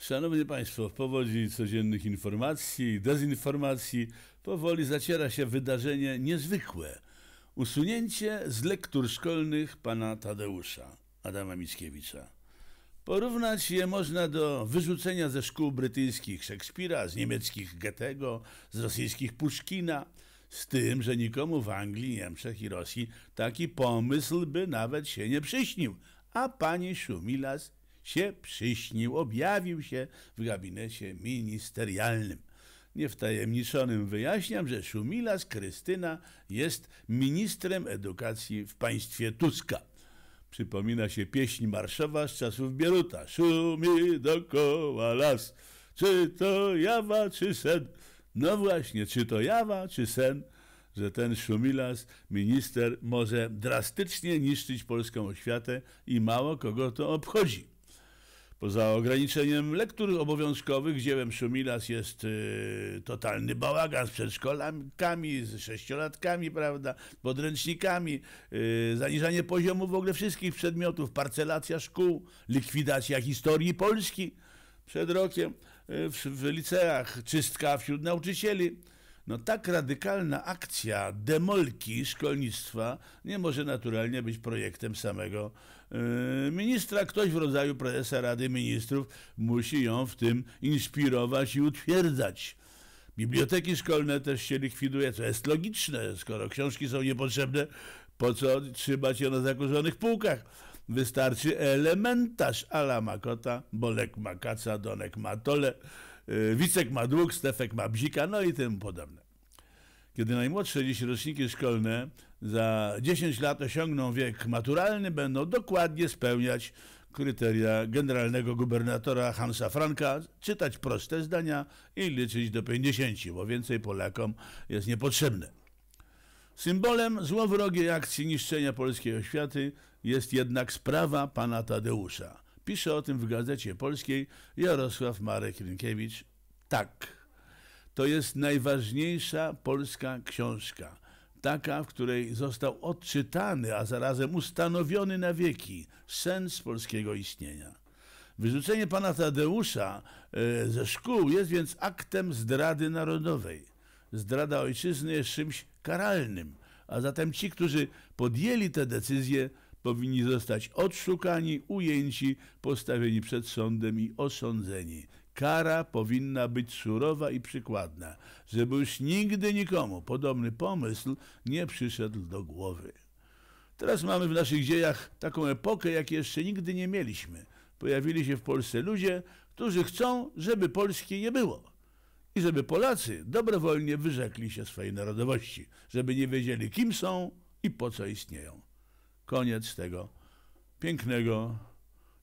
Szanowni Państwo, w powodzi codziennych informacji i dezinformacji powoli zaciera się wydarzenie niezwykłe. Usunięcie z lektur szkolnych pana Tadeusza, Adama Mickiewicza. Porównać je można do wyrzucenia ze szkół brytyjskich Szekspira, z niemieckich Goethego, z rosyjskich Puszkina, z tym, że nikomu w Anglii, Niemczech i Rosji taki pomysł by nawet się nie przyśnił. A pani Szumilas się przyśnił, objawił się w gabinecie ministerialnym. Niewtajemniczonym wyjaśniam, że Szumilas Krystyna jest ministrem edukacji w państwie Tuska. Przypomina się pieśń marszowa z czasów Bieruta. Szumi dokoła las, czy to jawa, czy sen? No właśnie, czy to jawa, czy sen? że ten Szumilas, minister, może drastycznie niszczyć polską oświatę i mało kogo to obchodzi. Poza ograniczeniem lektur obowiązkowych dziełem Szumilas jest y, totalny bałagan z przedszkolakami, z sześciolatkami, prawda, podręcznikami, y, zaniżanie poziomu w ogóle wszystkich przedmiotów, parcelacja szkół, likwidacja historii Polski przed rokiem y, w, w liceach, czystka wśród nauczycieli. No tak radykalna akcja demolki szkolnictwa nie może naturalnie być projektem samego yy, ministra. Ktoś w rodzaju prezesa Rady Ministrów musi ją w tym inspirować i utwierdzać. Biblioteki szkolne też się likwiduje, co jest logiczne, skoro książki są niepotrzebne, po co trzymać je na zakurzonych półkach? Wystarczy elementarz ala Makota, Bolek Makaca, Donek Matole, Y, Wicek ma dług, Stefek ma bzika, no i tym podobne. Kiedy najmłodsze dziś roczniki szkolne za 10 lat osiągną wiek maturalny, będą dokładnie spełniać kryteria generalnego gubernatora Hansa Franka, czytać proste zdania i liczyć do 50, bo więcej Polakom jest niepotrzebne. Symbolem złowrogiej akcji niszczenia polskiej oświaty jest jednak sprawa pana Tadeusza. Pisze o tym w Gazecie Polskiej Jarosław Marek Rynkiewicz. Tak, to jest najważniejsza polska książka. Taka, w której został odczytany, a zarazem ustanowiony na wieki sens polskiego istnienia. Wyrzucenie pana Tadeusza e, ze szkół jest więc aktem zdrady narodowej. Zdrada ojczyzny jest czymś karalnym, a zatem ci, którzy podjęli tę decyzję, powinni zostać odszukani, ujęci, postawieni przed sądem i osądzeni. Kara powinna być surowa i przykładna, żeby już nigdy nikomu podobny pomysł nie przyszedł do głowy. Teraz mamy w naszych dziejach taką epokę, jak jeszcze nigdy nie mieliśmy. Pojawili się w Polsce ludzie, którzy chcą, żeby Polski nie było i żeby Polacy dobrowolnie wyrzekli się swojej narodowości, żeby nie wiedzieli, kim są i po co istnieją. Koniec tego pięknego,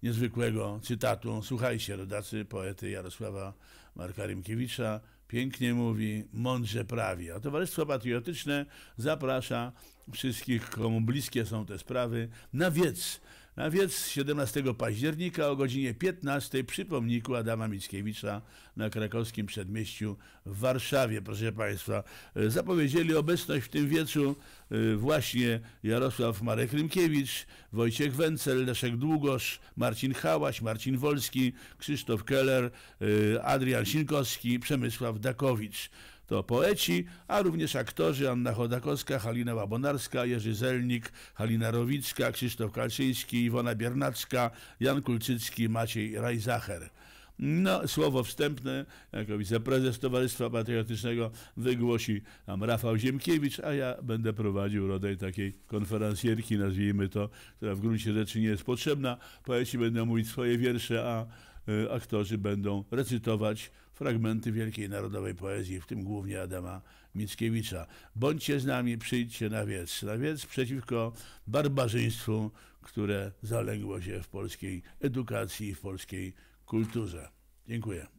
niezwykłego cytatu. Słuchajcie, rodacy poety Jarosława Marka Rymkiewicza. Pięknie mówi, mądrze prawi. A Towarzystwo Patriotyczne zaprasza wszystkich, komu bliskie są te sprawy, na wiec. Na wiec 17 października o godzinie 15 przy pomniku Adama Mickiewicza na krakowskim przedmieściu w Warszawie. Proszę Państwa, e, zapowiedzieli obecność w tym wieczu e, właśnie Jarosław Marek Rymkiewicz, Wojciech Wencel, Leszek Długosz, Marcin Hałaś, Marcin Wolski, Krzysztof Keller, e, Adrian Sinkowski, Przemysław Dakowicz to poeci, a również aktorzy Anna Chodakowska, Halina Łabonarska, Jerzy Zelnik, Halina Rowicka, Krzysztof Kalczyński, Iwona Biernacka, Jan Kulczycki, Maciej Rajzacher. No, słowo wstępne, jako wiceprezes Towarzystwa Patriotycznego wygłosi tam Rafał Ziemkiewicz, a ja będę prowadził rodzaj takiej konferencjerki, nazwijmy to, która w gruncie rzeczy nie jest potrzebna. Poeci będą mówić swoje wiersze, a Y, aktorzy będą recytować fragmenty wielkiej narodowej poezji, w tym głównie Adama Mickiewicza. Bądźcie z nami, przyjdźcie na wiec. Na wiec przeciwko barbarzyństwu, które zaległo się w polskiej edukacji i w polskiej kulturze. Dziękuję.